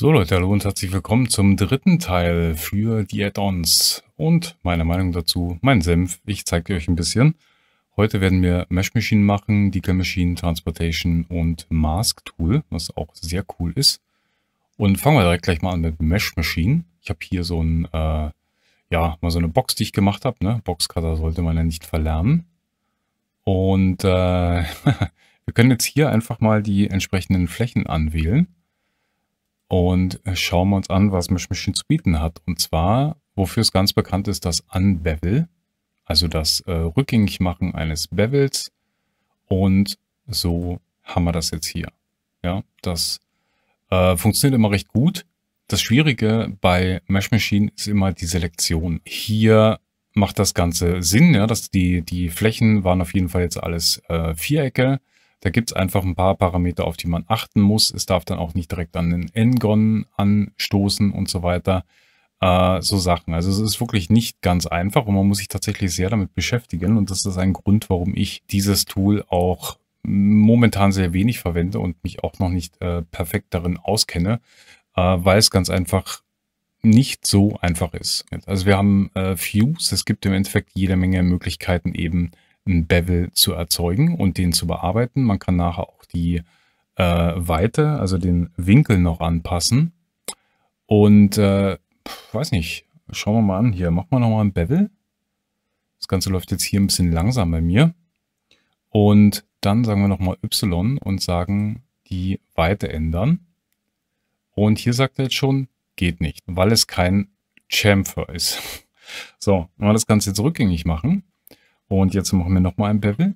So Leute, hallo und herzlich willkommen zum dritten Teil für die Add-ons und meine Meinung dazu, mein Senf, ich zeige euch ein bisschen. Heute werden wir Mesh Machine machen, Decal Machine, Transportation und Mask Tool, was auch sehr cool ist. Und fangen wir direkt gleich mal an mit Mesh Machine. Ich habe hier so ein, äh, ja, mal so eine Box, die ich gemacht habe. Ne? Boxcutter sollte man ja nicht verlernen. Und äh, wir können jetzt hier einfach mal die entsprechenden Flächen anwählen und äh, schauen wir uns an, was Mesh Machine zu bieten hat. Und zwar, wofür es ganz bekannt ist, das Unbevel, also das äh, Rückgängigmachen eines Bevels. Und so haben wir das jetzt hier. Ja, das äh, funktioniert immer recht gut. Das Schwierige bei Mesh Machine ist immer die Selektion. Hier macht das Ganze Sinn, ja, dass die, die Flächen waren auf jeden Fall jetzt alles äh, Vierecke. Da gibt es einfach ein paar Parameter, auf die man achten muss. Es darf dann auch nicht direkt an den N-Gon anstoßen und so weiter. Äh, so Sachen. Also es ist wirklich nicht ganz einfach und man muss sich tatsächlich sehr damit beschäftigen. Und das ist ein Grund, warum ich dieses Tool auch momentan sehr wenig verwende und mich auch noch nicht äh, perfekt darin auskenne, äh, weil es ganz einfach nicht so einfach ist. Also wir haben äh, Views, es gibt im Endeffekt jede Menge Möglichkeiten eben einen Bevel zu erzeugen und den zu bearbeiten. Man kann nachher auch die äh, Weite, also den Winkel noch anpassen. Und äh, weiß nicht, schauen wir mal an hier. Machen wir nochmal einen Bevel. Das Ganze läuft jetzt hier ein bisschen langsam bei mir. Und dann sagen wir nochmal Y und sagen, die Weite ändern. Und hier sagt er jetzt schon, geht nicht, weil es kein Chamfer ist. So, mal das Ganze jetzt rückgängig machen. Und jetzt machen wir nochmal ein Bevel.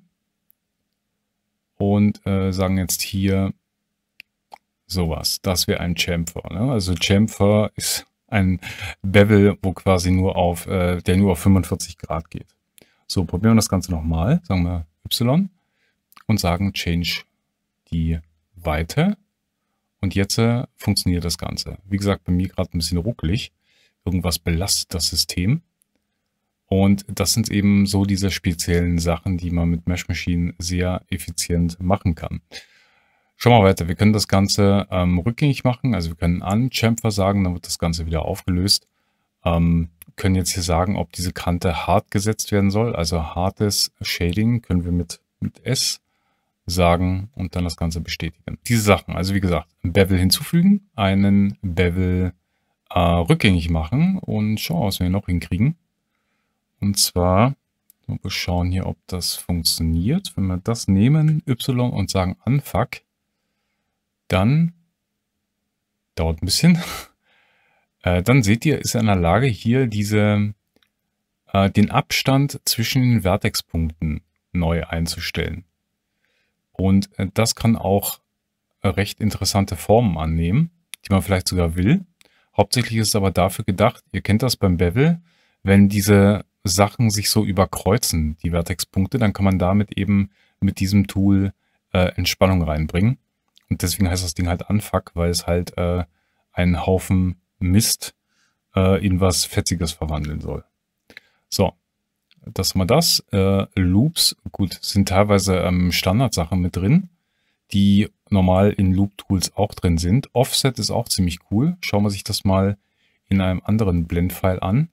Und äh, sagen jetzt hier sowas. Das wäre ein Chamfer. Ne? Also Chamfer ist ein Bevel, wo quasi nur auf, äh, der nur auf 45 Grad geht. So, probieren wir das Ganze nochmal. Sagen wir Y und sagen Change die Weite. Und jetzt äh, funktioniert das Ganze. Wie gesagt, bei mir gerade ein bisschen ruckelig. Irgendwas belastet das System. Und das sind eben so diese speziellen Sachen, die man mit Mesh Machine sehr effizient machen kann. Schauen wir weiter. Wir können das Ganze ähm, rückgängig machen. Also wir können an Chamfer sagen, dann wird das Ganze wieder aufgelöst. Ähm, können jetzt hier sagen, ob diese Kante hart gesetzt werden soll. Also hartes Shading können wir mit, mit S sagen und dann das Ganze bestätigen. Diese Sachen, also wie gesagt, Bevel hinzufügen, einen Bevel äh, rückgängig machen und schauen, was wir noch hinkriegen. Und zwar, wir schauen hier, ob das funktioniert. Wenn wir das nehmen, y und sagen unfuck, dann dauert ein bisschen. Äh, dann seht ihr, ist er in der Lage, hier diese, äh, den Abstand zwischen den Vertexpunkten neu einzustellen. Und äh, das kann auch äh, recht interessante Formen annehmen, die man vielleicht sogar will. Hauptsächlich ist es aber dafür gedacht, ihr kennt das beim Bevel, wenn diese Sachen sich so überkreuzen, die Vertexpunkte, dann kann man damit eben mit diesem Tool äh, Entspannung reinbringen. Und deswegen heißt das Ding halt Unfuck, weil es halt äh, einen Haufen Mist äh, in was Fetziges verwandeln soll. So, das haben wir das. Äh, Loops, gut, sind teilweise ähm, Standardsachen mit drin, die normal in Loop-Tools auch drin sind. Offset ist auch ziemlich cool. Schauen wir sich das mal in einem anderen Blendfile an.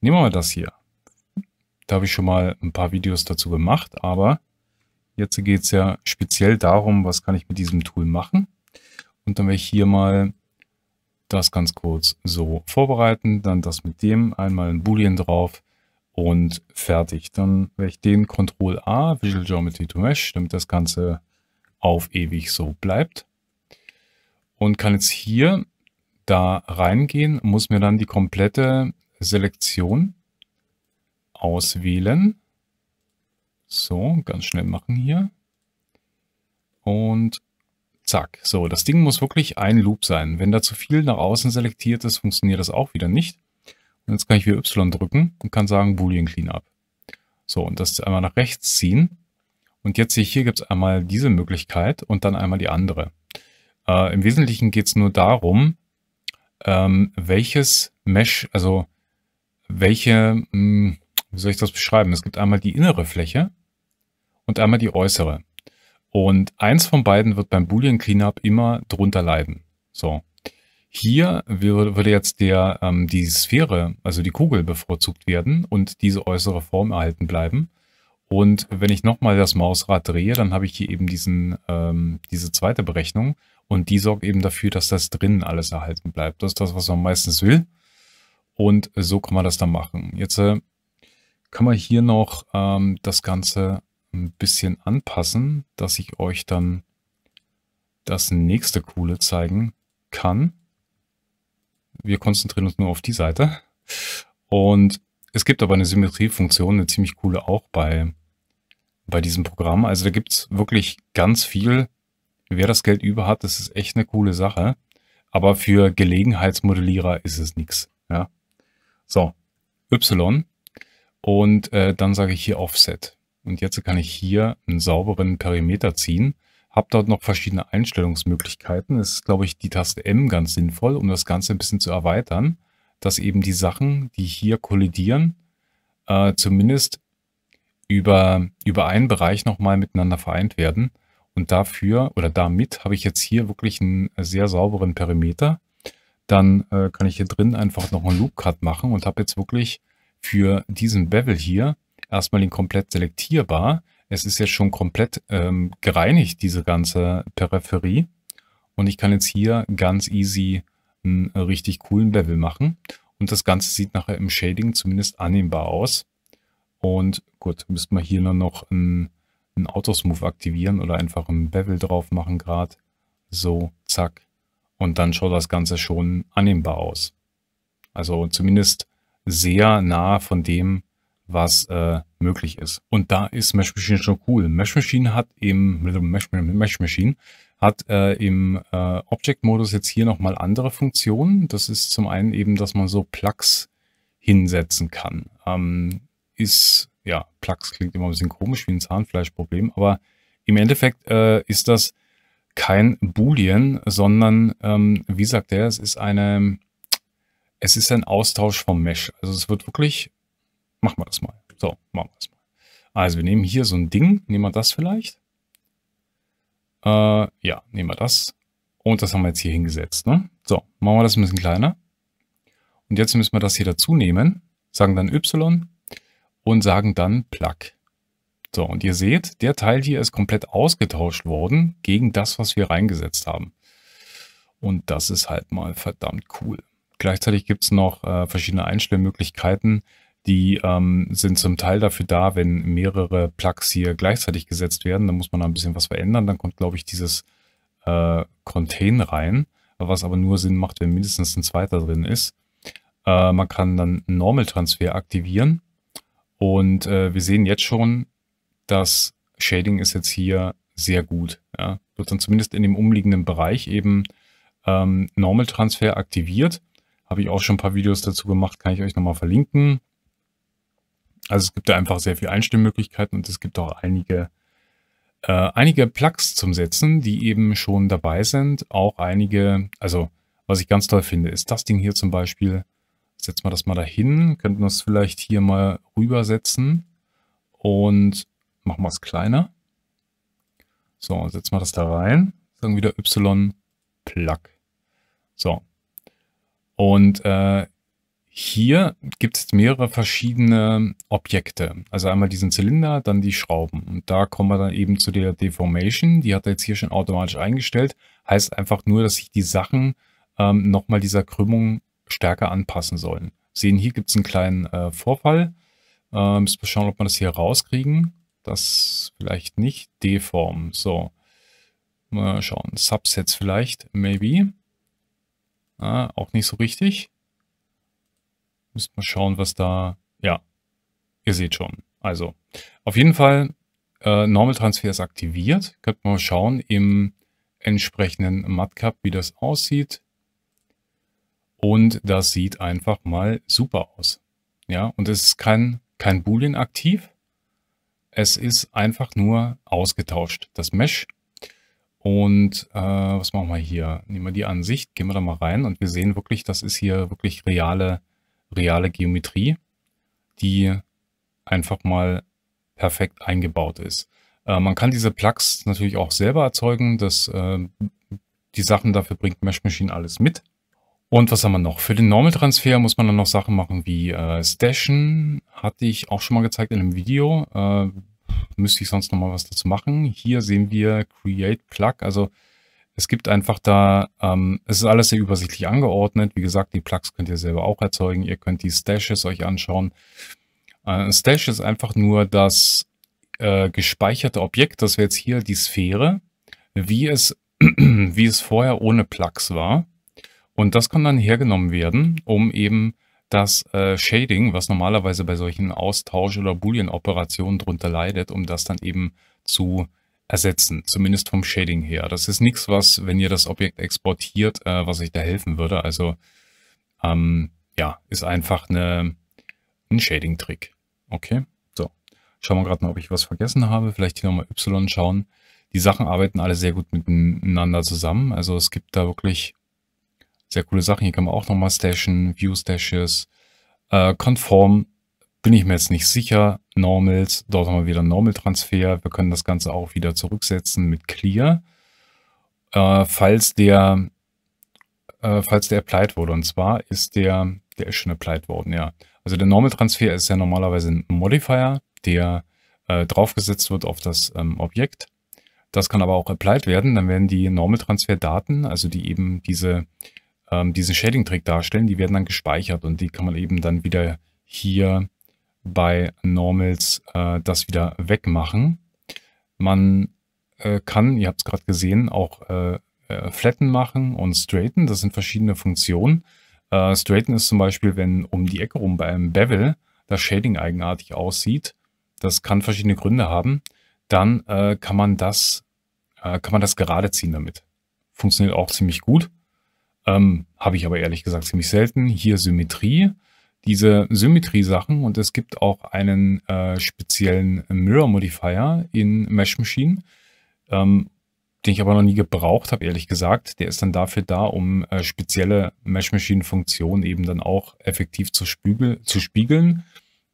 Nehmen wir mal das hier. Da habe ich schon mal ein paar Videos dazu gemacht, aber jetzt geht es ja speziell darum, was kann ich mit diesem Tool machen. Und dann werde ich hier mal das ganz kurz so vorbereiten, dann das mit dem, einmal ein Boolean drauf und fertig. Dann werde ich den Ctrl A, Visual Geometry to Mesh, damit das Ganze auf ewig so bleibt. Und kann jetzt hier da reingehen, muss mir dann die komplette Selektion auswählen. So, ganz schnell machen hier. Und zack. So, das Ding muss wirklich ein Loop sein. Wenn da zu viel nach außen selektiert ist, funktioniert das auch wieder nicht. Und jetzt kann ich wieder Y drücken und kann sagen Boolean Cleanup. So, und das einmal nach rechts ziehen. Und jetzt sehe ich, hier gibt es einmal diese Möglichkeit und dann einmal die andere. Äh, Im Wesentlichen geht es nur darum, ähm, welches Mesh, also welche, mh, hm, wie soll ich das beschreiben? Es gibt einmal die innere Fläche und einmal die äußere. Und eins von beiden wird beim Boolean Cleanup immer drunter leiden. So. Hier würde jetzt der, ähm, die Sphäre, also die Kugel bevorzugt werden und diese äußere Form erhalten bleiben. Und wenn ich nochmal das Mausrad drehe, dann habe ich hier eben diesen, ähm, diese zweite Berechnung. Und die sorgt eben dafür, dass das drinnen alles erhalten bleibt. Das ist das, was man meistens will. Und so kann man das dann machen. Jetzt äh, kann man hier noch ähm, das Ganze ein bisschen anpassen, dass ich euch dann das nächste coole zeigen kann. Wir konzentrieren uns nur auf die Seite. Und es gibt aber eine Symmetriefunktion, eine ziemlich coole auch bei, bei diesem Programm. Also da gibt's wirklich ganz viel. Wer das Geld über hat, das ist echt eine coole Sache. Aber für Gelegenheitsmodellierer ist es nichts. Ja. So, Y und äh, dann sage ich hier Offset. Und jetzt kann ich hier einen sauberen Perimeter ziehen. Habe dort noch verschiedene Einstellungsmöglichkeiten. Es ist, glaube ich, die Taste M ganz sinnvoll, um das Ganze ein bisschen zu erweitern, dass eben die Sachen, die hier kollidieren, äh, zumindest über, über einen Bereich nochmal miteinander vereint werden. Und dafür oder damit habe ich jetzt hier wirklich einen sehr sauberen Perimeter. Dann äh, kann ich hier drin einfach noch einen Loop Cut machen und habe jetzt wirklich für diesen Bevel hier erstmal den komplett selektierbar. Es ist jetzt schon komplett ähm, gereinigt, diese ganze Peripherie. Und ich kann jetzt hier ganz easy einen richtig coolen Bevel machen. Und das Ganze sieht nachher im Shading zumindest annehmbar aus. Und gut, müsste man hier nur noch einen, einen Autosmooth aktivieren oder einfach einen Bevel drauf machen gerade. So, zack. Und dann schaut das Ganze schon annehmbar aus. Also zumindest sehr nah von dem, was äh, möglich ist. Und da ist Mesh Machine schon cool. Mesh Machine hat im Mesh, Mesh Machine hat äh, im äh, Object-Modus jetzt hier nochmal andere Funktionen. Das ist zum einen eben, dass man so Plugs hinsetzen kann. Ähm, ist, ja, Plugs klingt immer ein bisschen komisch wie ein Zahnfleischproblem, aber im Endeffekt äh, ist das kein Boolean, sondern, ähm, wie sagt er, es ist eine, es ist ein Austausch vom Mesh. Also es wird wirklich, machen wir das mal. So, machen wir das mal. Also wir nehmen hier so ein Ding, nehmen wir das vielleicht. Äh, ja, nehmen wir das. Und das haben wir jetzt hier hingesetzt. Ne? So, machen wir das ein bisschen kleiner. Und jetzt müssen wir das hier dazu nehmen, sagen dann Y und sagen dann Plug. So, und ihr seht, der Teil hier ist komplett ausgetauscht worden gegen das, was wir reingesetzt haben. Und das ist halt mal verdammt cool. Gleichzeitig gibt es noch äh, verschiedene Einstellmöglichkeiten. Die ähm, sind zum Teil dafür da, wenn mehrere Plugs hier gleichzeitig gesetzt werden. Da muss man ein bisschen was verändern. Dann kommt, glaube ich, dieses äh, Contain rein, was aber nur Sinn macht, wenn mindestens ein zweiter drin ist. Äh, man kann dann Normal Transfer aktivieren. Und äh, wir sehen jetzt schon, das Shading ist jetzt hier sehr gut. Ja. Wird dann zumindest in dem umliegenden Bereich eben ähm, Normal Transfer aktiviert. Habe ich auch schon ein paar Videos dazu gemacht, kann ich euch nochmal verlinken. Also es gibt da einfach sehr viele Einstellmöglichkeiten und es gibt auch einige, äh, einige Plugs zum Setzen, die eben schon dabei sind. Auch einige, also was ich ganz toll finde, ist das Ding hier zum Beispiel. Setzen wir das mal dahin, könnten wir es vielleicht hier mal rübersetzen und machen wir es kleiner. So, setzen wir das da rein, sagen wieder Y Plug. So, und äh, hier gibt es mehrere verschiedene Objekte. Also einmal diesen Zylinder, dann die Schrauben. Und da kommen wir dann eben zu der Deformation. Die hat er jetzt hier schon automatisch eingestellt. Heißt einfach nur, dass sich die Sachen ähm, nochmal dieser Krümmung stärker anpassen sollen. Sehen, hier gibt es einen kleinen äh, Vorfall. Ähm, müssen wir schauen, ob wir das hier rauskriegen. Das vielleicht nicht. Deform. So. Mal schauen. Subsets vielleicht. Maybe. Ah, auch nicht so richtig. Müsst mal schauen, was da... Ja, ihr seht schon. Also, auf jeden Fall, äh, Normal Transfer ist aktiviert. Könnt mal schauen im entsprechenden Mudcup, wie das aussieht. Und das sieht einfach mal super aus. Ja, und es ist kein, kein Boolean aktiv. Es ist einfach nur ausgetauscht. Das Mesh und äh, was machen wir hier? Nehmen wir die Ansicht, gehen wir da mal rein und wir sehen wirklich, das ist hier wirklich reale, reale Geometrie, die einfach mal perfekt eingebaut ist. Äh, man kann diese Plugs natürlich auch selber erzeugen. dass äh, die Sachen dafür bringt Mesh Machine alles mit. Und was haben wir noch? Für den Normal Transfer muss man dann noch Sachen machen wie äh, Stashen, hatte ich auch schon mal gezeigt in einem Video. Äh, müsste ich sonst noch mal was dazu machen. Hier sehen wir Create Plug. Also es gibt einfach da, ähm, es ist alles sehr übersichtlich angeordnet. Wie gesagt, die Plugs könnt ihr selber auch erzeugen. Ihr könnt die Stashes euch anschauen. Äh, Stash ist einfach nur das äh, gespeicherte Objekt. Das wäre jetzt hier die Sphäre, wie es, wie es vorher ohne Plugs war. Und das kann dann hergenommen werden, um eben das äh, Shading, was normalerweise bei solchen Austausch- oder Boolean-Operationen drunter leidet, um das dann eben zu ersetzen, zumindest vom Shading her. Das ist nichts, was, wenn ihr das Objekt exportiert, äh, was euch da helfen würde. Also ähm, ja, ist einfach eine, ein Shading-Trick. Okay, so. Schauen wir gerade mal, ob ich was vergessen habe. Vielleicht hier nochmal Y schauen. Die Sachen arbeiten alle sehr gut miteinander zusammen. Also es gibt da wirklich sehr coole Sachen. Hier kann man auch nochmal stashen, View Stashes. Äh, konform bin ich mir jetzt nicht sicher. Normals, dort haben wir wieder Normal Transfer. Wir können das Ganze auch wieder zurücksetzen mit Clear. Äh, falls der äh, falls der applied wurde. Und zwar ist der, der ist schon applied worden, ja. Also der Normal Transfer ist ja normalerweise ein Modifier, der äh, draufgesetzt wird auf das ähm, Objekt. Das kann aber auch applied werden. Dann werden die Normal Transfer Daten, also die eben diese ähm, diesen Shading-Trick darstellen. Die werden dann gespeichert und die kann man eben dann wieder hier bei Normals äh, das wieder wegmachen. Man äh, kann, ihr habt es gerade gesehen, auch äh, äh, Flatten machen und Straighten. Das sind verschiedene Funktionen. Äh, straighten ist zum Beispiel, wenn um die Ecke rum bei einem Bevel das Shading eigenartig aussieht. Das kann verschiedene Gründe haben. Dann äh, kann man das äh, kann man das gerade ziehen damit. Funktioniert auch ziemlich gut. Ähm, Habe ich aber ehrlich gesagt ziemlich selten. Hier Symmetrie, diese Symmetrie-Sachen und es gibt auch einen äh, speziellen Mirror Modifier in Mesh Machine, ähm, den ich aber noch nie gebraucht habe, ehrlich gesagt. Der ist dann dafür da, um äh, spezielle Mesh Machine-Funktionen eben dann auch effektiv zu, spügel, zu spiegeln.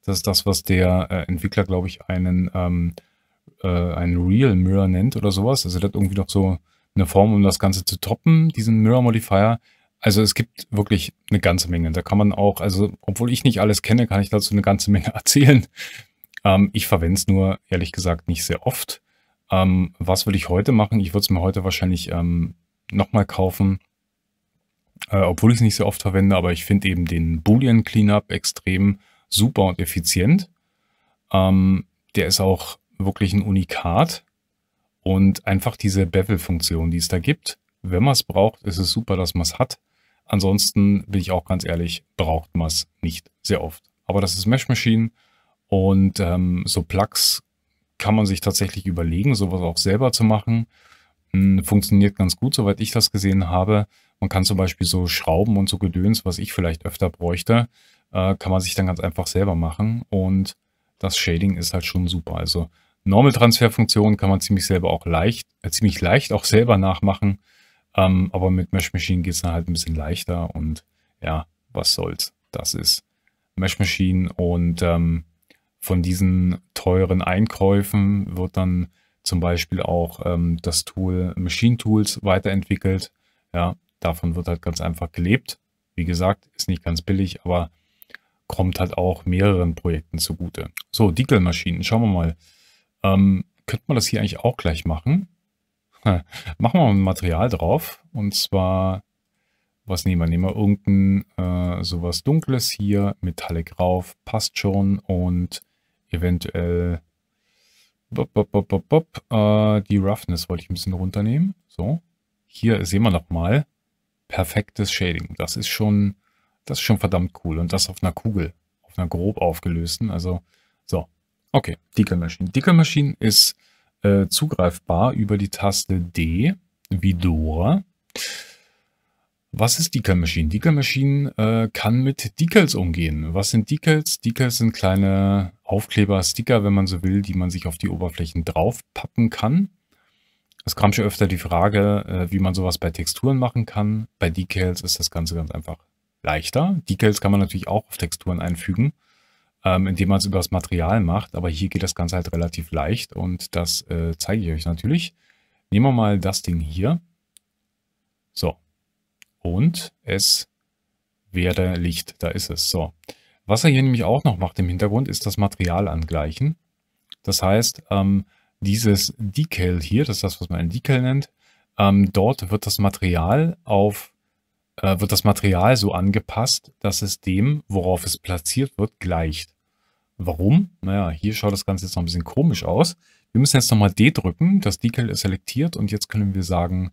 Das ist das, was der äh, Entwickler, glaube ich, einen, ähm, äh, einen Real Mirror nennt oder sowas. Also der hat irgendwie noch so eine Form, um das Ganze zu toppen, diesen Mirror Modifier. Also es gibt wirklich eine ganze Menge. Da kann man auch, also obwohl ich nicht alles kenne, kann ich dazu eine ganze Menge erzählen. Ähm, ich verwende es nur, ehrlich gesagt, nicht sehr oft. Ähm, was würde ich heute machen? Ich würde es mir heute wahrscheinlich ähm, nochmal kaufen, äh, obwohl ich es nicht sehr oft verwende, aber ich finde eben den Boolean Cleanup extrem super und effizient. Ähm, der ist auch wirklich ein Unikat. Und einfach diese Bevel-Funktion, die es da gibt, wenn man es braucht, ist es super, dass man es hat. Ansonsten bin ich auch ganz ehrlich, braucht man es nicht sehr oft. Aber das ist Mesh Machine und ähm, so Plugs kann man sich tatsächlich überlegen, sowas auch selber zu machen. Hm, funktioniert ganz gut, soweit ich das gesehen habe. Man kann zum Beispiel so Schrauben und so Gedöns, was ich vielleicht öfter bräuchte, äh, kann man sich dann ganz einfach selber machen. Und das Shading ist halt schon super. Also Normal-Transfer-Funktionen kann man ziemlich selber auch leicht, äh, ziemlich leicht auch selber nachmachen. Ähm, aber mit Mesh Machine geht es dann halt ein bisschen leichter und ja, was soll's. Das ist Mesh Machine und ähm, von diesen teuren Einkäufen wird dann zum Beispiel auch ähm, das Tool Machine Tools weiterentwickelt. Ja, davon wird halt ganz einfach gelebt. Wie gesagt, ist nicht ganz billig, aber kommt halt auch mehreren Projekten zugute. So, Decal-Maschinen, schauen wir mal. Ähm, könnte man das hier eigentlich auch gleich machen? machen wir mal ein Material drauf. Und zwar, was nehmen wir? Nehmen wir irgendein äh, sowas Dunkles hier, Metallic rauf, passt schon. Und eventuell bop, bop, bop, bop, bop, äh, die Roughness wollte ich ein bisschen runternehmen. So, hier sehen wir nochmal perfektes Shading. Das ist schon, das ist schon verdammt cool. Und das auf einer Kugel, auf einer grob aufgelösten. Also Okay, Decal Machine. Decal Machine ist äh, zugreifbar über die Taste D wie Dora. Was ist Decal Machine? Decal Machine äh, kann mit Decals umgehen. Was sind Decals? Decals sind kleine Aufkleber, Sticker, wenn man so will, die man sich auf die Oberflächen draufpappen kann. Es kam schon öfter die Frage, äh, wie man sowas bei Texturen machen kann. Bei Decals ist das Ganze ganz einfach leichter. Decals kann man natürlich auch auf Texturen einfügen ähm, indem man es über das Material macht. Aber hier geht das Ganze halt relativ leicht und das äh, zeige ich euch natürlich. Nehmen wir mal das Ding hier. So. Und es werde Licht. Da ist es. So. Was er hier nämlich auch noch macht im Hintergrund, ist das Material angleichen. Das heißt, ähm, dieses Decal hier, das ist das, was man ein Decal nennt, ähm, dort wird das Material auf äh, wird das Material so angepasst, dass es dem, worauf es platziert wird, gleicht. Warum? Naja, hier schaut das Ganze jetzt noch ein bisschen komisch aus. Wir müssen jetzt nochmal D drücken. Das Decal ist selektiert und jetzt können wir sagen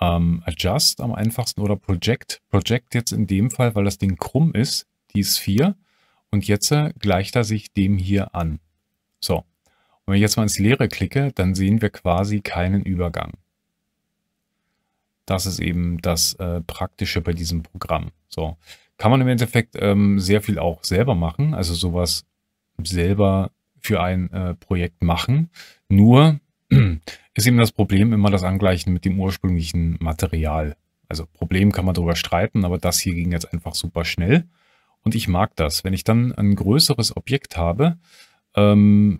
ähm, Adjust am einfachsten oder Project. Project jetzt in dem Fall, weil das Ding krumm ist, die 4 Und jetzt äh, gleicht er sich dem hier an. So. Und wenn ich jetzt mal ins Leere klicke, dann sehen wir quasi keinen Übergang. Das ist eben das äh, Praktische bei diesem Programm. So. Kann man im Endeffekt ähm, sehr viel auch selber machen. Also sowas selber für ein äh, Projekt machen. Nur ist eben das Problem immer das Angleichen mit dem ursprünglichen Material. Also Problem kann man darüber streiten, aber das hier ging jetzt einfach super schnell. Und ich mag das. Wenn ich dann ein größeres Objekt habe, ähm,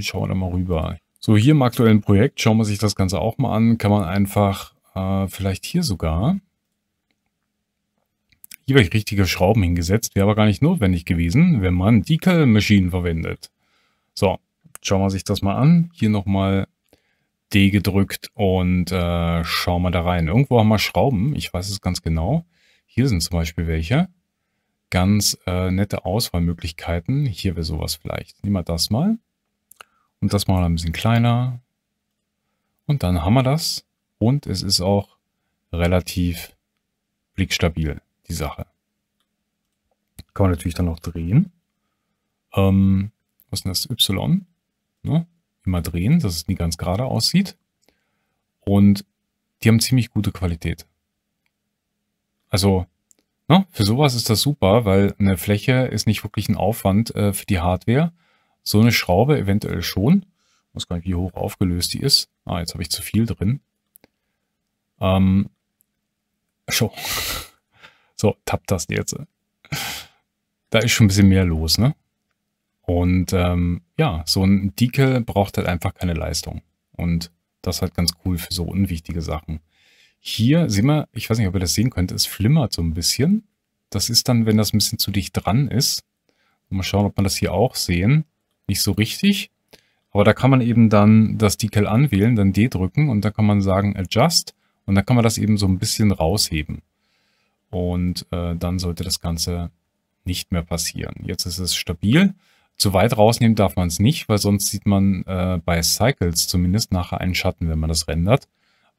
schauen wir da mal rüber. So, hier im aktuellen Projekt schauen wir sich das Ganze auch mal an. Kann man einfach äh, vielleicht hier sogar hier ich richtige Schrauben hingesetzt, wäre aber gar nicht notwendig gewesen, wenn man Decal Machine verwendet. So, schauen wir sich das mal an. Hier nochmal D gedrückt und äh, schauen wir da rein. Irgendwo haben wir Schrauben, ich weiß es ganz genau. Hier sind zum Beispiel welche. Ganz äh, nette Auswahlmöglichkeiten. Hier wäre sowas vielleicht. Nehmen wir das mal. Und das mal ein bisschen kleiner. Und dann haben wir das. Und es ist auch relativ blickstabil die Sache. Kann man natürlich dann noch drehen. Ähm, was ist denn das? Y. Ne? Immer drehen, dass es nie ganz gerade aussieht. Und die haben ziemlich gute Qualität. Also, ne? für sowas ist das super, weil eine Fläche ist nicht wirklich ein Aufwand äh, für die Hardware. So eine Schraube eventuell schon. Ich weiß gar nicht, wie hoch aufgelöst die ist. Ah, jetzt habe ich zu viel drin. Ähm, schon. So, Tab-Taste jetzt. Da ist schon ein bisschen mehr los, ne? Und ähm, ja, so ein Decal braucht halt einfach keine Leistung. Und das ist halt ganz cool für so unwichtige Sachen. Hier, sehen wir, ich weiß nicht, ob ihr das sehen könnt, es flimmert so ein bisschen. Das ist dann, wenn das ein bisschen zu dicht dran ist. Mal schauen, ob man das hier auch sehen. Nicht so richtig. Aber da kann man eben dann das Decal anwählen, dann D drücken und dann kann man sagen Adjust. Und dann kann man das eben so ein bisschen rausheben und äh, dann sollte das Ganze nicht mehr passieren. Jetzt ist es stabil. Zu weit rausnehmen darf man es nicht, weil sonst sieht man äh, bei Cycles zumindest nachher einen Schatten, wenn man das rendert.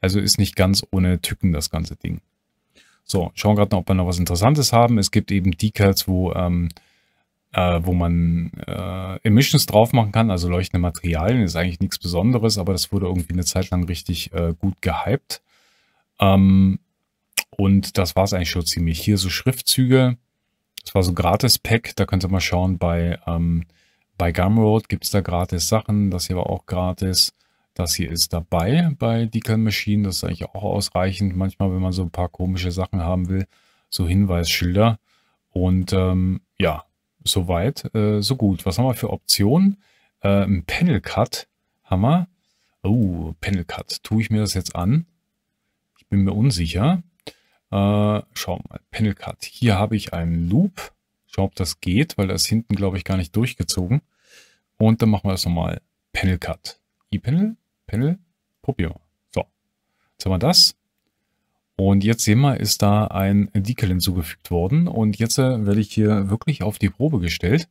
Also ist nicht ganz ohne Tücken das ganze Ding. So, schauen gerade noch, ob wir noch was Interessantes haben. Es gibt eben Decals, wo, ähm, äh, wo man äh, Emissions drauf machen kann, also leuchtende Materialien. Ist eigentlich nichts Besonderes, aber das wurde irgendwie eine Zeit lang richtig äh, gut gehypt. Ähm, und das war es eigentlich schon ziemlich. Hier so Schriftzüge. Das war so Gratis-Pack. Da könnt ihr mal schauen, bei, ähm, bei Gumroad gibt es da gratis Sachen. Das hier war auch gratis. Das hier ist dabei bei Decal Machine. Das ist eigentlich auch ausreichend. Manchmal, wenn man so ein paar komische Sachen haben will, so Hinweisschilder. Und ähm, ja, soweit, äh, so gut. Was haben wir für Optionen? Äh, ein Panel Cut haben wir. Oh, Panel Cut. Tue ich mir das jetzt an? Ich bin mir unsicher. Äh, schau mal, Panel Cut. Hier habe ich einen Loop. Schau, ob das geht, weil das hinten, glaube ich, gar nicht durchgezogen. Und dann machen wir das nochmal. Panel Cut. E-Panel, Panel, probieren wir. So, jetzt haben wir das. Und jetzt sehen wir, ist da ein Decal hinzugefügt worden. Und jetzt äh, werde ich hier wirklich auf die Probe gestellt.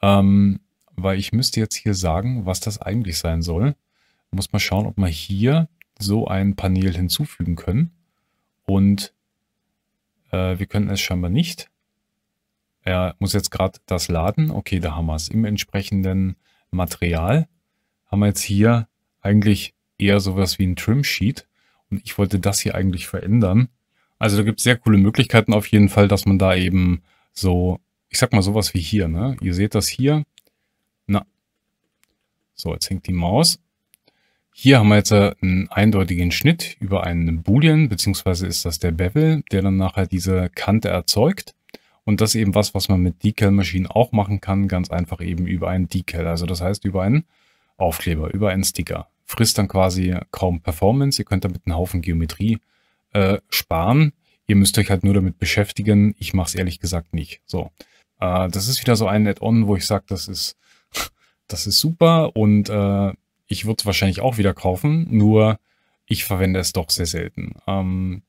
Ähm, weil ich müsste jetzt hier sagen, was das eigentlich sein soll. Muss mal schauen, ob wir hier so ein Panel hinzufügen können. Und äh, wir könnten es scheinbar nicht. Er muss jetzt gerade das laden. Okay, da haben wir es. Im entsprechenden Material haben wir jetzt hier eigentlich eher sowas wie ein Trim-Sheet. Und ich wollte das hier eigentlich verändern. Also da gibt es sehr coole Möglichkeiten auf jeden Fall, dass man da eben so, ich sag mal sowas wie hier. Ne? Ihr seht das hier. Na, so, jetzt hängt die Maus. Hier haben wir jetzt äh, einen eindeutigen Schnitt über einen Boolean, beziehungsweise ist das der Bevel, der dann nachher diese Kante erzeugt. Und das ist eben was, was man mit Decal-Maschinen auch machen kann, ganz einfach eben über einen Decal, also das heißt über einen Aufkleber, über einen Sticker. Frisst dann quasi kaum Performance, ihr könnt damit einen Haufen Geometrie äh, sparen. Ihr müsst euch halt nur damit beschäftigen, ich mache es ehrlich gesagt nicht. So, äh, das ist wieder so ein Add-on, wo ich sage, das ist, das ist super und äh, ich würde es wahrscheinlich auch wieder kaufen, nur ich verwende es doch sehr selten. Ähm,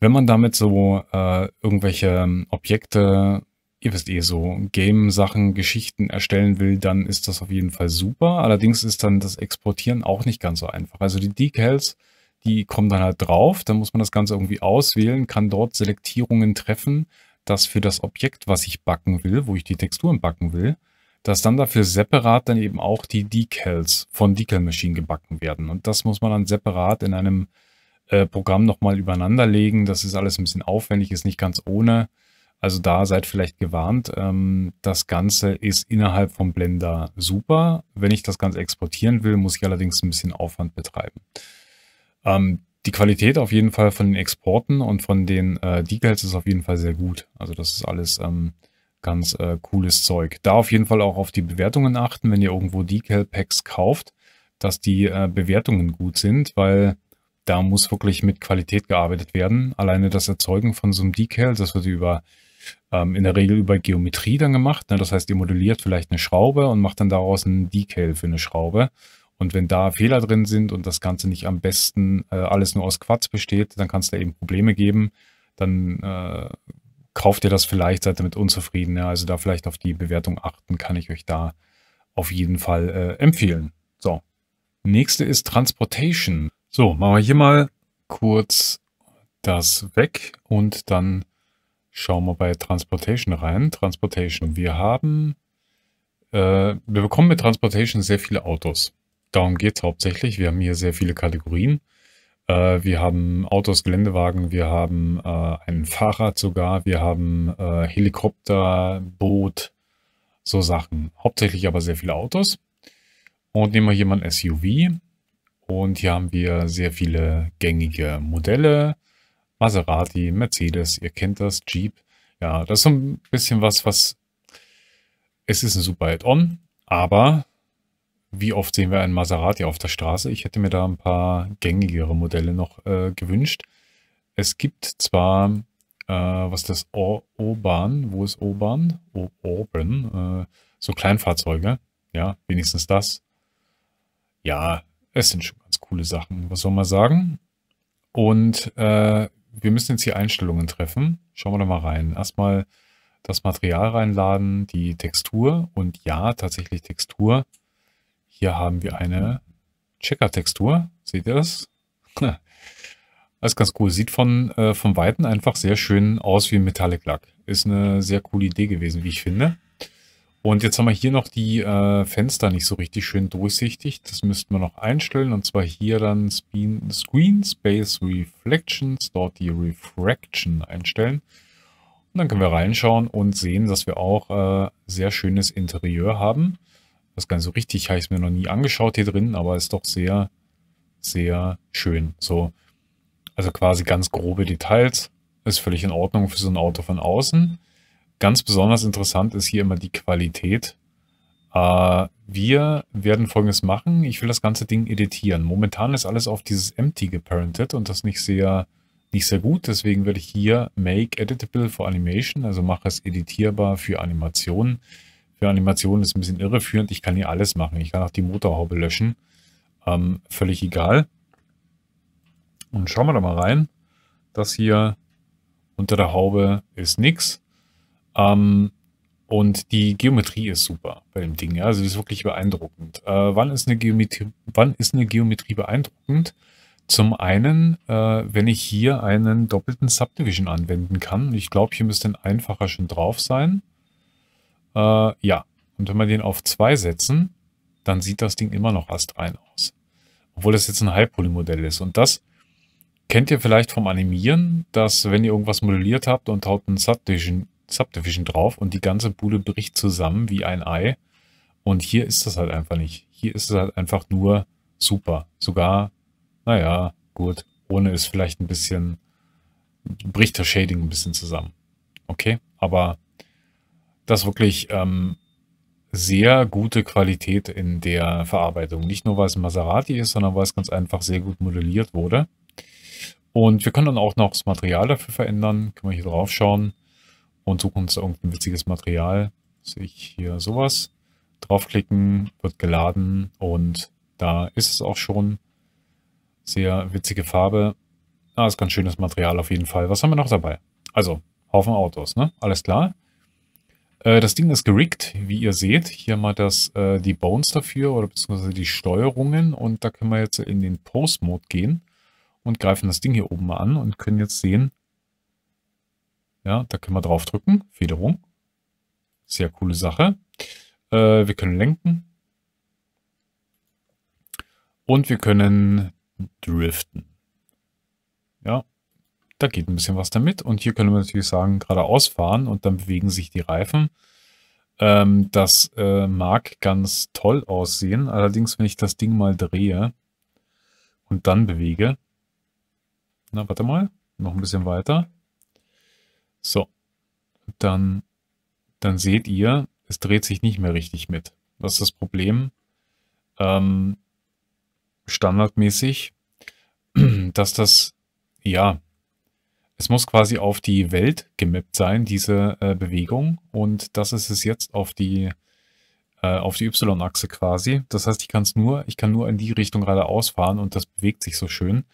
wenn man damit so äh, irgendwelche ähm, Objekte, ihr wisst eh so, Game-Sachen, Geschichten erstellen will, dann ist das auf jeden Fall super. Allerdings ist dann das Exportieren auch nicht ganz so einfach. Also die Decals, die kommen dann halt drauf, dann muss man das Ganze irgendwie auswählen, kann dort Selektierungen treffen, dass für das Objekt, was ich backen will, wo ich die Texturen backen will, dass dann dafür separat dann eben auch die Decals von Decal Machine gebacken werden. Und das muss man dann separat in einem äh, Programm nochmal übereinander legen. Das ist alles ein bisschen aufwendig, ist nicht ganz ohne. Also da seid vielleicht gewarnt. Ähm, das Ganze ist innerhalb vom Blender super. Wenn ich das Ganze exportieren will, muss ich allerdings ein bisschen Aufwand betreiben. Ähm, die Qualität auf jeden Fall von den Exporten und von den äh, Decals ist auf jeden Fall sehr gut. Also das ist alles ähm, ganz äh, cooles Zeug. Da auf jeden Fall auch auf die Bewertungen achten, wenn ihr irgendwo Decal Packs kauft, dass die äh, Bewertungen gut sind, weil da muss wirklich mit Qualität gearbeitet werden. Alleine das Erzeugen von so einem Decal, das wird über ähm, in der Regel über Geometrie dann gemacht. Ne? Das heißt, ihr modelliert vielleicht eine Schraube und macht dann daraus ein Decal für eine Schraube. Und wenn da Fehler drin sind und das Ganze nicht am besten äh, alles nur aus Quatsch besteht, dann kann es da eben Probleme geben. Dann äh, kauft ihr das vielleicht, seid damit unzufrieden. Ja? Also da vielleicht auf die Bewertung achten, kann ich euch da auf jeden Fall äh, empfehlen. So, nächste ist Transportation. So, machen wir hier mal kurz das weg und dann schauen wir bei Transportation rein. Transportation, wir haben, äh, wir bekommen mit Transportation sehr viele Autos. Darum geht es hauptsächlich. Wir haben hier sehr viele Kategorien. Äh, wir haben Autos, Geländewagen, wir haben äh, ein Fahrrad sogar, wir haben äh, Helikopter, Boot, so Sachen. Hauptsächlich aber sehr viele Autos. Und nehmen wir hier mal ein SUV. Und hier haben wir sehr viele gängige Modelle. Maserati, Mercedes, ihr kennt das, Jeep. Ja, das ist so ein bisschen was, was... Es ist ein super Add-on, aber wie oft sehen wir einen Maserati auf der Straße? Ich hätte mir da ein paar gängigere Modelle noch äh, gewünscht. Es gibt zwar, äh, was das O-Bahn, wo ist O-Bahn? o bahn äh, so Kleinfahrzeuge. Ja, wenigstens das. Ja, es sind schon ganz coole Sachen, was soll man sagen? Und äh, wir müssen jetzt hier Einstellungen treffen. Schauen wir da mal rein. Erstmal das Material reinladen, die Textur und ja, tatsächlich Textur. Hier haben wir eine Checker-Textur. Seht ihr das? Alles ganz cool. Sieht von, äh, vom Weiten einfach sehr schön aus wie ein Metallic Lack. Ist eine sehr coole Idee gewesen, wie ich finde. Und jetzt haben wir hier noch die äh, Fenster nicht so richtig schön durchsichtig. Das müssten wir noch einstellen. Und zwar hier dann Speen, Screen Space Reflections, dort die Refraction einstellen. Und dann können wir reinschauen und sehen, dass wir auch äh, sehr schönes Interieur haben. Das Ganze so richtig habe ich es mir noch nie angeschaut hier drin, aber ist doch sehr, sehr schön. So, also quasi ganz grobe Details. Ist völlig in Ordnung für so ein Auto von außen. Ganz besonders interessant ist hier immer die Qualität. Äh, wir werden folgendes machen. Ich will das ganze Ding editieren. Momentan ist alles auf dieses Empty geparentet und das nicht sehr, nicht sehr gut. Deswegen werde ich hier Make Editable for Animation, also mache es editierbar für Animationen für Animationen ist ein bisschen irreführend. Ich kann hier alles machen. Ich kann auch die Motorhaube löschen. Ähm, völlig egal. Und schauen wir da mal rein. Das hier unter der Haube ist nichts. Ähm, und die Geometrie ist super bei dem Ding. Ja? Also das ist wirklich beeindruckend. Äh, wann, ist eine Geometrie, wann ist eine Geometrie beeindruckend? Zum einen, äh, wenn ich hier einen doppelten Subdivision anwenden kann. Ich glaube, hier müsste ein einfacher schon drauf sein. Äh, ja. Und wenn wir den auf 2 setzen, dann sieht das Ding immer noch astrein aus. Obwohl das jetzt ein Halbpolymodell ist. Und das kennt ihr vielleicht vom Animieren, dass wenn ihr irgendwas modelliert habt und haut ein Subdivision, Subdivision drauf und die ganze Bude bricht zusammen wie ein Ei. Und hier ist das halt einfach nicht. Hier ist es halt einfach nur super. Sogar, naja, gut, ohne ist vielleicht ein bisschen, bricht das Shading ein bisschen zusammen. Okay, aber das wirklich ähm, sehr gute Qualität in der Verarbeitung. Nicht nur, weil es Maserati ist, sondern weil es ganz einfach sehr gut modelliert wurde. Und wir können dann auch noch das Material dafür verändern. Können wir hier drauf schauen und suchen uns irgendein witziges Material. Sehe ich hier sowas. Draufklicken, wird geladen und da ist es auch schon. Sehr witzige Farbe. Ah, ist ganz schönes Material auf jeden Fall. Was haben wir noch dabei? Also, Haufen Autos, ne? Alles klar. Äh, das Ding ist gerickt, wie ihr seht. Hier mal das, äh, die Bones dafür oder beziehungsweise die Steuerungen. Und da können wir jetzt in den Post-Mode gehen und greifen das Ding hier oben mal an und können jetzt sehen, ja, da können wir drauf drücken, Federung. Sehr coole Sache. Äh, wir können lenken. Und wir können driften. Ja, da geht ein bisschen was damit. Und hier können wir natürlich sagen, geradeaus fahren und dann bewegen sich die Reifen. Ähm, das äh, mag ganz toll aussehen. Allerdings, wenn ich das Ding mal drehe und dann bewege. Na, warte mal. Noch ein bisschen weiter. So. Dann, dann seht ihr, es dreht sich nicht mehr richtig mit. Was ist das Problem? Ähm, standardmäßig, dass das, ja, es muss quasi auf die Welt gemappt sein, diese äh, Bewegung. Und das ist es jetzt auf die, äh, auf die Y-Achse quasi. Das heißt, ich kann es nur, ich kann nur in die Richtung geradeaus fahren und das bewegt sich so schön.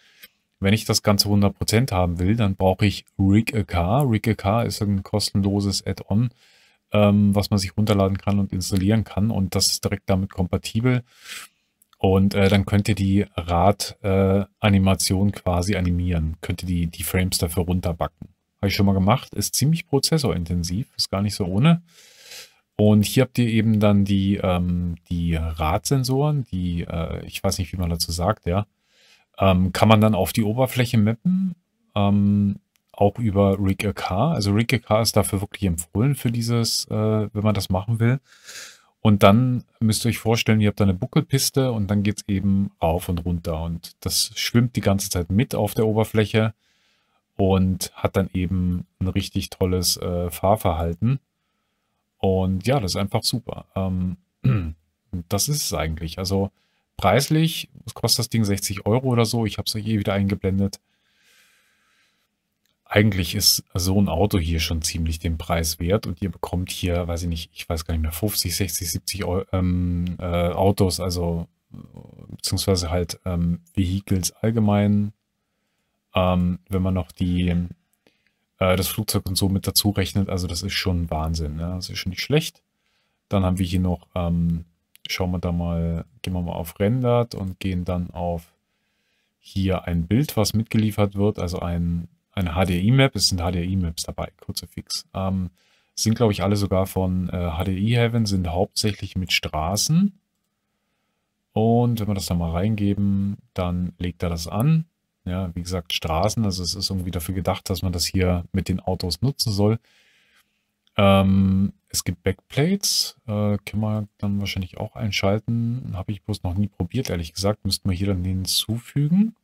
Wenn ich das Ganze 100% haben will, dann brauche ich Rig a Car. Rig a Car ist ein kostenloses Add-on, ähm, was man sich runterladen kann und installieren kann. Und das ist direkt damit kompatibel. Und äh, dann könnt ihr die Rad-Animation äh, quasi animieren. Könnt ihr die, die Frames dafür runterbacken. Habe ich schon mal gemacht. Ist ziemlich prozessorintensiv. Ist gar nicht so ohne. Und hier habt ihr eben dann die, ähm, die Radsensoren, die, äh, ich weiß nicht, wie man dazu sagt, ja. Ähm, kann man dann auf die Oberfläche mappen, ähm, auch über rig a RigAK. Also rig a RigAK ist dafür wirklich empfohlen für dieses, äh, wenn man das machen will. Und dann müsst ihr euch vorstellen, ihr habt da eine Buckelpiste und dann geht's eben rauf und runter. Und das schwimmt die ganze Zeit mit auf der Oberfläche und hat dann eben ein richtig tolles äh, Fahrverhalten. Und ja, das ist einfach super. Ähm, das ist es eigentlich. Also preislich kostet das Ding 60 Euro oder so. Ich habe es euch eh wieder eingeblendet eigentlich ist so ein Auto hier schon ziemlich den Preis wert und ihr bekommt hier, weiß ich nicht, ich weiß gar nicht mehr, 50, 60, 70 ähm, äh, Autos, also beziehungsweise halt ähm, Vehicles allgemein. Ähm, wenn man noch die, äh, das Flugzeug und so mit dazu rechnet, also das ist schon Wahnsinn, ne? das ist schon nicht schlecht. Dann haben wir hier noch, ähm, schauen wir da mal, gehen wir mal auf Rendert und gehen dann auf hier ein Bild, was mitgeliefert wird, also ein eine HDI-Map. Es sind HDI-Maps dabei, kurzer Fix. Ähm, sind, glaube ich, alle sogar von äh, HDI Heaven, sind hauptsächlich mit Straßen. Und wenn wir das da mal reingeben, dann legt er das an. Ja, wie gesagt, Straßen, also es ist irgendwie dafür gedacht, dass man das hier mit den Autos nutzen soll. Ähm, es gibt Backplates, äh, können wir dann wahrscheinlich auch einschalten. Habe ich bloß noch nie probiert, ehrlich gesagt. Müssten wir hier dann hinzufügen.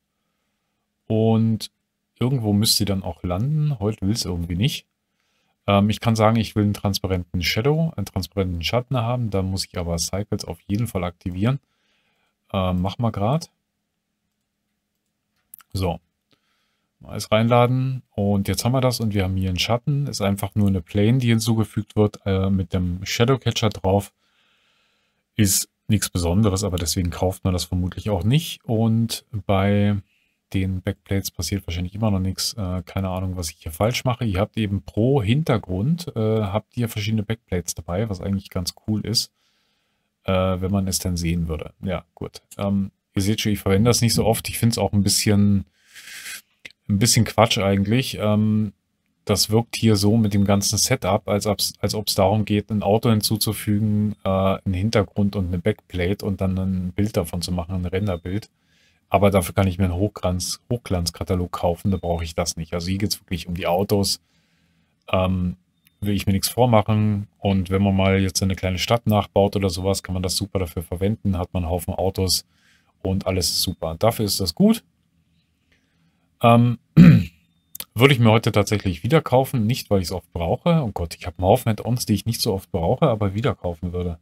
Und Irgendwo müsste sie dann auch landen. Heute will es irgendwie nicht. Ähm, ich kann sagen, ich will einen transparenten Shadow, einen transparenten Schatten haben. Da muss ich aber Cycles auf jeden Fall aktivieren. Ähm, mach mal grad. So. Alles reinladen. Und jetzt haben wir das und wir haben hier einen Schatten. Ist einfach nur eine Plane, die hinzugefügt wird äh, mit dem Shadow Catcher drauf. Ist nichts Besonderes, aber deswegen kauft man das vermutlich auch nicht. Und bei den Backplates passiert wahrscheinlich immer noch nichts. Äh, keine Ahnung, was ich hier falsch mache. Ihr habt eben pro Hintergrund, äh, habt ihr verschiedene Backplates dabei, was eigentlich ganz cool ist, äh, wenn man es dann sehen würde. Ja, gut. Ähm, ihr seht schon, ich verwende das nicht so oft. Ich finde es auch ein bisschen, ein bisschen Quatsch eigentlich. Ähm, das wirkt hier so mit dem ganzen Setup, als, als ob es darum geht, ein Auto hinzuzufügen, äh, einen Hintergrund und eine Backplate und dann ein Bild davon zu machen, ein Renderbild. Aber dafür kann ich mir einen Hochglanz, Hochglanzkatalog kaufen, da brauche ich das nicht. Also hier geht es wirklich um die Autos. Ähm, will ich mir nichts vormachen. Und wenn man mal jetzt eine kleine Stadt nachbaut oder sowas, kann man das super dafür verwenden. Hat man einen Haufen Autos und alles ist super. Dafür ist das gut. Ähm, würde ich mir heute tatsächlich wieder kaufen. Nicht, weil ich es oft brauche. Oh Gott, ich habe einen Haufen Add-ons, die ich nicht so oft brauche, aber wieder kaufen würde.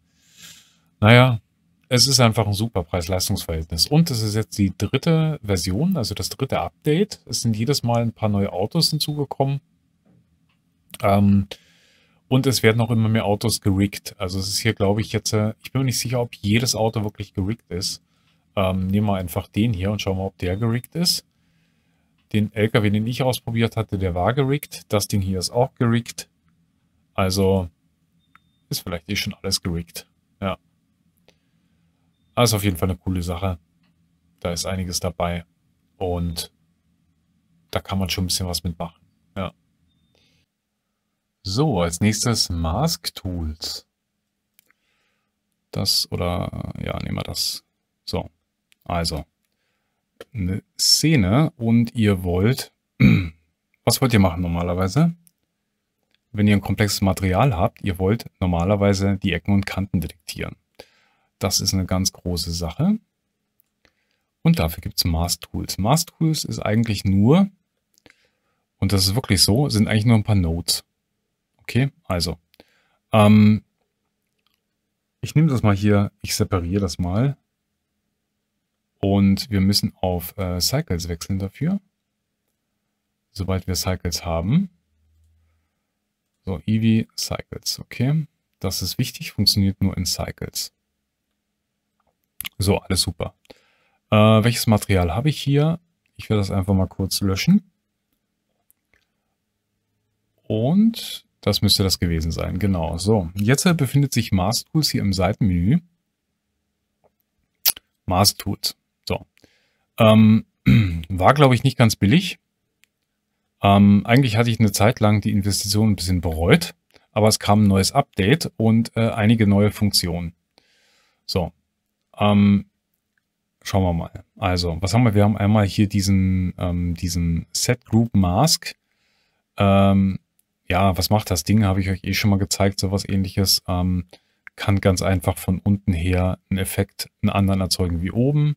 Naja, es ist einfach ein super Preis-Leistungs-Verhältnis. Und es ist jetzt die dritte Version, also das dritte Update. Es sind jedes Mal ein paar neue Autos hinzugekommen. Ähm, und es werden auch immer mehr Autos gerickt. Also es ist hier, glaube ich, jetzt, äh, ich bin mir nicht sicher, ob jedes Auto wirklich gerickt ist. Ähm, nehmen wir einfach den hier und schauen mal, ob der gerickt ist. Den LKW, den ich ausprobiert hatte, der war gerickt. Das Ding hier ist auch gerickt. Also ist vielleicht eh schon alles gerickt. Also auf jeden Fall eine coole Sache. Da ist einiges dabei. Und da kann man schon ein bisschen was mitmachen. Ja. So, als nächstes Mask Tools. Das oder, ja, nehmen wir das. So, also eine Szene und ihr wollt, was wollt ihr machen normalerweise? Wenn ihr ein komplexes Material habt, ihr wollt normalerweise die Ecken und Kanten detektieren. Das ist eine ganz große Sache. Und dafür gibt es Maß-Tools. Maß-Tools ist eigentlich nur, und das ist wirklich so, sind eigentlich nur ein paar Nodes. Okay, also. Ähm, ich nehme das mal hier, ich separiere das mal. Und wir müssen auf äh, Cycles wechseln dafür. Sobald wir Cycles haben. So, Eevee Cycles, okay. Das ist wichtig, funktioniert nur in Cycles. So, alles super. Äh, welches Material habe ich hier? Ich werde das einfach mal kurz löschen. Und das müsste das gewesen sein. Genau, so. Jetzt befindet sich Maß Tools hier im Seitenmenü. Maß Tools. So. Ähm, war, glaube ich, nicht ganz billig. Ähm, eigentlich hatte ich eine Zeit lang die Investition ein bisschen bereut, aber es kam ein neues Update und äh, einige neue Funktionen. So, ähm, schauen wir mal. Also, was haben wir? Wir haben einmal hier diesen, ähm, diesen Set Group Mask. Ähm, ja, was macht das Ding? Habe ich euch eh schon mal gezeigt, sowas ähnliches. Ähm, kann ganz einfach von unten her einen Effekt, einen anderen erzeugen wie oben.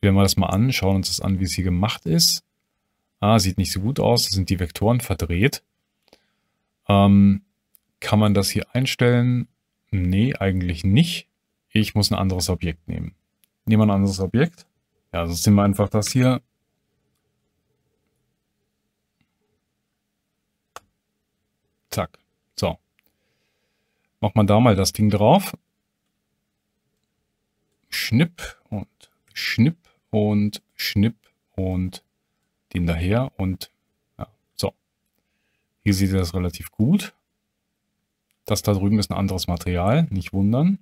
Wir wir das mal an, schauen uns das an, wie es hier gemacht ist. Ah, sieht nicht so gut aus, da sind die Vektoren verdreht. Ähm, kann man das hier einstellen? Nee, eigentlich nicht ich muss ein anderes Objekt nehmen. Nehmen wir ein anderes Objekt. Ja, sonst also nehmen wir einfach das hier. Zack. So. Macht man da mal das Ding drauf. Schnipp und Schnipp und Schnipp und den daher und ja, so. Hier seht ihr das relativ gut. Das da drüben ist ein anderes Material, nicht wundern.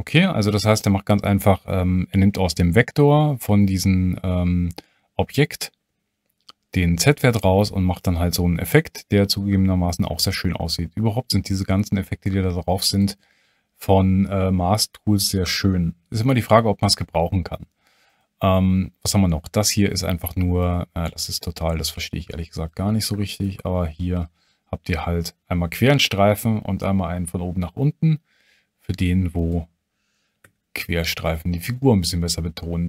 Okay, also das heißt, er macht ganz einfach, ähm, er nimmt aus dem Vektor von diesem ähm, Objekt den Z-Wert raus und macht dann halt so einen Effekt, der zugegebenermaßen auch sehr schön aussieht. Überhaupt sind diese ganzen Effekte, die da drauf sind, von äh, Maß-Tools sehr schön. Ist immer die Frage, ob man es gebrauchen kann. Ähm, was haben wir noch? Das hier ist einfach nur, äh, das ist total, das verstehe ich ehrlich gesagt gar nicht so richtig, aber hier habt ihr halt einmal queren Streifen und einmal einen von oben nach unten, für den, wo Querstreifen, die Figur ein bisschen besser betonen.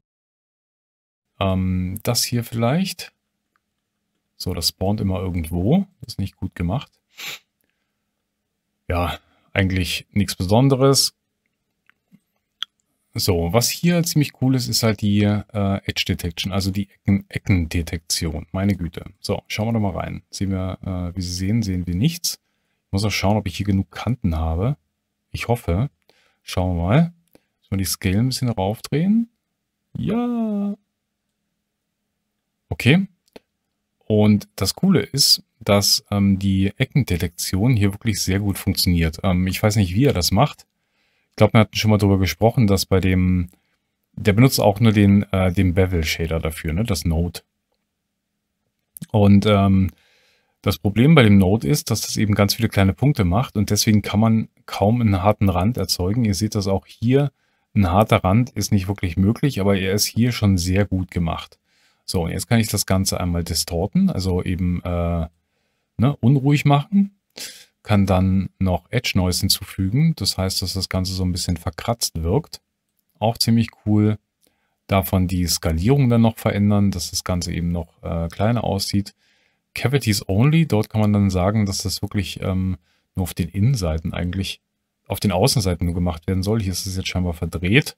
Ähm, das hier vielleicht. So, das spawnt immer irgendwo. Das ist nicht gut gemacht. Ja, eigentlich nichts Besonderes. So, was hier ziemlich cool ist, ist halt die äh, Edge Detection, also die Ecken Eckendetektion. Meine Güte. So, schauen wir doch mal rein. Sehen wir, äh, wie Sie sehen, sehen wir nichts. Ich muss auch schauen, ob ich hier genug Kanten habe. Ich hoffe. Schauen wir mal. Soll ich Scale ein bisschen raufdrehen? Ja. Okay. Und das Coole ist, dass ähm, die Eckendetektion hier wirklich sehr gut funktioniert. Ähm, ich weiß nicht, wie er das macht. Ich glaube, wir hatten schon mal darüber gesprochen, dass bei dem... Der benutzt auch nur den, äh, den Bevel-Shader dafür, ne? das Node. Und ähm, das Problem bei dem Node ist, dass das eben ganz viele kleine Punkte macht und deswegen kann man kaum einen harten Rand erzeugen. Ihr seht das auch hier ein harter Rand ist nicht wirklich möglich, aber er ist hier schon sehr gut gemacht. So, und jetzt kann ich das Ganze einmal distorten, also eben äh, ne, unruhig machen. Kann dann noch Edge Noise hinzufügen, das heißt, dass das Ganze so ein bisschen verkratzt wirkt. Auch ziemlich cool. Davon die Skalierung dann noch verändern, dass das Ganze eben noch äh, kleiner aussieht. Cavities Only, dort kann man dann sagen, dass das wirklich ähm, nur auf den Innenseiten eigentlich auf den Außenseiten nur gemacht werden soll. Hier ist es jetzt scheinbar verdreht.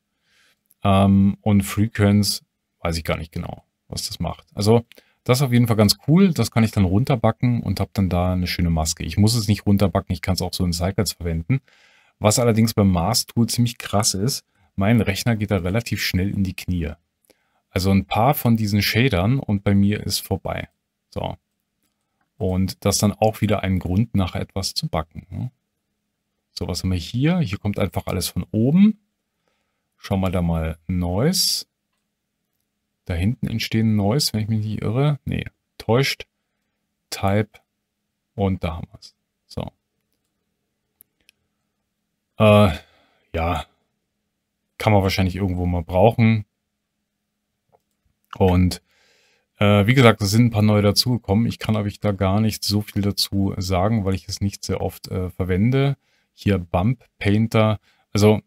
Ähm, und Frequenz weiß ich gar nicht genau, was das macht. Also das ist auf jeden Fall ganz cool. Das kann ich dann runterbacken und habe dann da eine schöne Maske. Ich muss es nicht runterbacken, ich kann es auch so in Cycles verwenden. Was allerdings beim Mars-Tool ziemlich krass ist, mein Rechner geht da relativ schnell in die Knie. Also ein paar von diesen Shadern und bei mir ist vorbei. So. Und das dann auch wieder ein Grund, nachher etwas zu backen. Ne? So, was haben wir hier? Hier kommt einfach alles von oben. Schauen wir da mal Noise. Da hinten entstehen Noise, wenn ich mich nicht irre. Nee, täuscht. Type. Und da haben wir es. So. Äh, ja. Kann man wahrscheinlich irgendwo mal brauchen. Und äh, wie gesagt, es sind ein paar neue dazugekommen. Ich kann aber ich da gar nicht so viel dazu sagen, weil ich es nicht sehr oft äh, verwende hier Bump, Painter. Also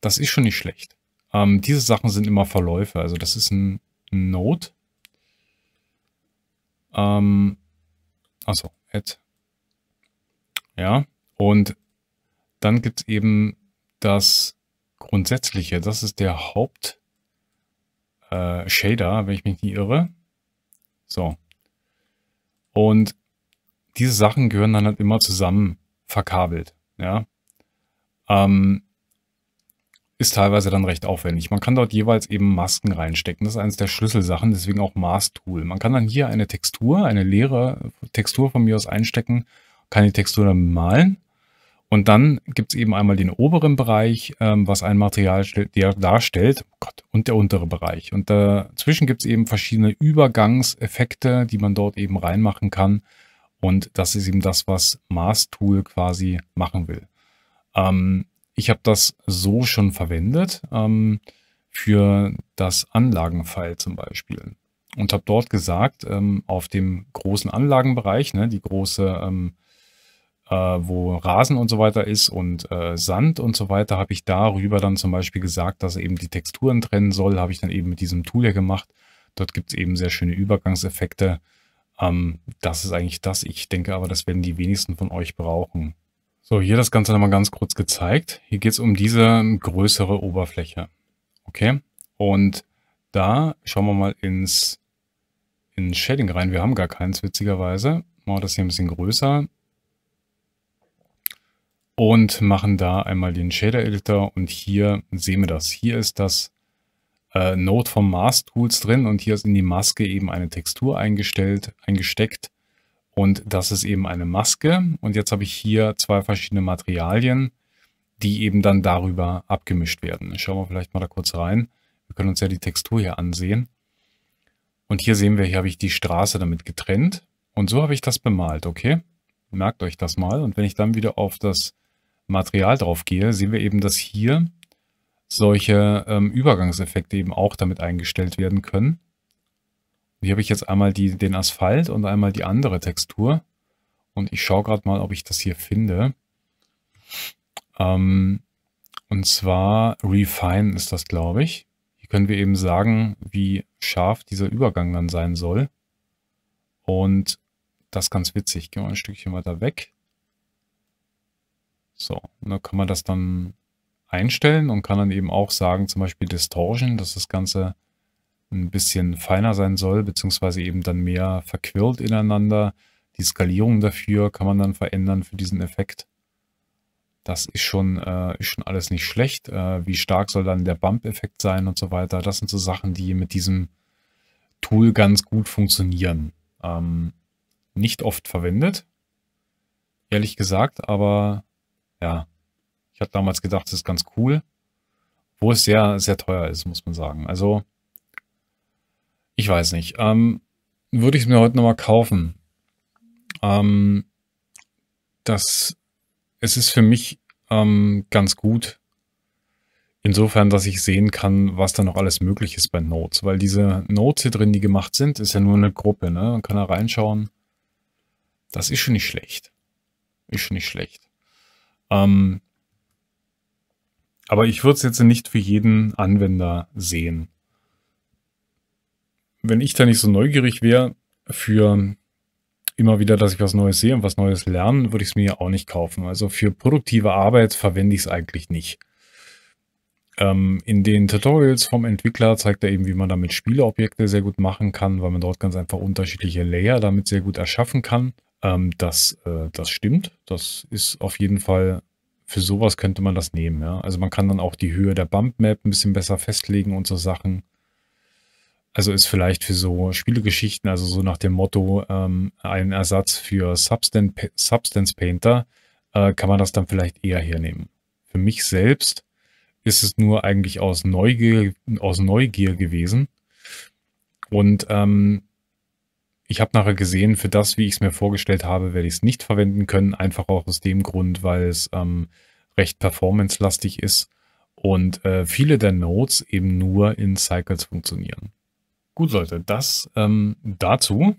das ist schon nicht schlecht. Ähm, diese Sachen sind immer Verläufe. Also das ist ein Node. Ähm, also Add. Ja, und dann gibt es eben das Grundsätzliche. Das ist der Haupt-Shader, äh, wenn ich mich nicht irre. So. Und diese Sachen gehören dann halt immer zusammen verkabelt. Ja? Ähm, ist teilweise dann recht aufwendig. Man kann dort jeweils eben Masken reinstecken. Das ist eines der Schlüsselsachen, deswegen auch maß tool Man kann dann hier eine Textur, eine leere Textur von mir aus einstecken, kann die Textur dann malen. Und dann gibt es eben einmal den oberen Bereich, ähm, was ein Material darstellt, oh Gott, und der untere Bereich. Und dazwischen gibt es eben verschiedene Übergangseffekte, die man dort eben reinmachen kann. Und das ist eben das, was Maßtool quasi machen will. Ähm, ich habe das so schon verwendet ähm, für das Anlagenfile zum Beispiel. Und habe dort gesagt, ähm, auf dem großen Anlagenbereich, ne, die große, ähm, äh, wo Rasen und so weiter ist und äh, Sand und so weiter, habe ich darüber dann zum Beispiel gesagt, dass er eben die Texturen trennen soll. Habe ich dann eben mit diesem Tool hier gemacht. Dort gibt es eben sehr schöne Übergangseffekte ähm, das ist eigentlich das. Ich denke aber, das werden die wenigsten von euch brauchen. So, hier das Ganze nochmal ganz kurz gezeigt. Hier geht es um diese größere Oberfläche. Okay, und da schauen wir mal ins, ins Shading rein. Wir haben gar keins, witzigerweise. Machen wir das hier ein bisschen größer. Und machen da einmal den Shader-Editor und hier sehen wir das. Hier ist das äh, Node vom Mask Tools drin und hier ist in die Maske eben eine Textur eingestellt, eingesteckt und das ist eben eine Maske und jetzt habe ich hier zwei verschiedene Materialien, die eben dann darüber abgemischt werden. Schauen wir vielleicht mal da kurz rein. Wir können uns ja die Textur hier ansehen. Und hier sehen wir, hier habe ich die Straße damit getrennt und so habe ich das bemalt, okay? Merkt euch das mal und wenn ich dann wieder auf das Material drauf gehe, sehen wir eben, dass hier solche ähm, Übergangseffekte eben auch damit eingestellt werden können. Hier habe ich jetzt einmal die, den Asphalt und einmal die andere Textur. Und ich schaue gerade mal, ob ich das hier finde. Ähm, und zwar Refine ist das, glaube ich. Hier können wir eben sagen, wie scharf dieser Übergang dann sein soll. Und das ist ganz witzig. Gehen wir ein Stückchen weiter weg. So, und dann kann man das dann einstellen und kann dann eben auch sagen, zum Beispiel Distortion, dass das Ganze ein bisschen feiner sein soll, beziehungsweise eben dann mehr verquirlt ineinander. Die Skalierung dafür kann man dann verändern für diesen Effekt. Das ist schon, äh, ist schon alles nicht schlecht. Äh, wie stark soll dann der Bump-Effekt sein und so weiter. Das sind so Sachen, die mit diesem Tool ganz gut funktionieren. Ähm, nicht oft verwendet, ehrlich gesagt, aber ja, ich habe damals gedacht, das ist ganz cool, wo es sehr, sehr teuer ist, muss man sagen. Also, ich weiß nicht. Ähm, würde ich es mir heute nochmal kaufen? Ähm, das, es ist für mich ähm, ganz gut, Insofern, dass ich sehen kann, was da noch alles möglich ist bei Notes. Weil diese Notes hier drin, die gemacht sind, ist ja nur eine Gruppe. Ne? Man kann da reinschauen. Das ist schon nicht schlecht. Ist schon nicht schlecht. Ähm, aber ich würde es jetzt nicht für jeden Anwender sehen. Wenn ich da nicht so neugierig wäre für immer wieder, dass ich was Neues sehe und was Neues lerne, würde ich es mir ja auch nicht kaufen. Also für produktive Arbeit verwende ich es eigentlich nicht. Ähm, in den Tutorials vom Entwickler zeigt er eben, wie man damit Spieleobjekte sehr gut machen kann, weil man dort ganz einfach unterschiedliche Layer damit sehr gut erschaffen kann. Ähm, das, äh, das stimmt. Das ist auf jeden Fall für sowas könnte man das nehmen. Ja? Also man kann dann auch die Höhe der Bump Map ein bisschen besser festlegen und so Sachen. Also ist vielleicht für so Spielegeschichten, also so nach dem Motto, ähm, ein Ersatz für Substan Substance, Painter, äh, kann man das dann vielleicht eher hernehmen. Für mich selbst ist es nur eigentlich aus Neugier, aus Neugier gewesen. Und ähm, ich habe nachher gesehen, für das, wie ich es mir vorgestellt habe, werde ich es nicht verwenden können. Einfach auch aus dem Grund, weil es ähm, recht performance-lastig ist und äh, viele der Nodes eben nur in Cycles funktionieren. Gut Leute, das ähm, dazu.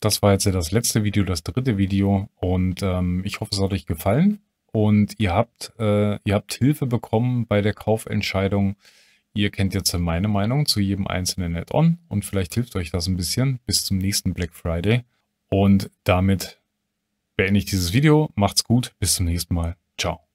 Das war jetzt ja das letzte Video, das dritte Video und ähm, ich hoffe, es hat euch gefallen und ihr habt, äh, ihr habt Hilfe bekommen bei der Kaufentscheidung. Ihr kennt jetzt meine Meinung zu jedem einzelnen Add-on und vielleicht hilft euch das ein bisschen bis zum nächsten Black Friday. Und damit beende ich dieses Video. Macht's gut, bis zum nächsten Mal. Ciao.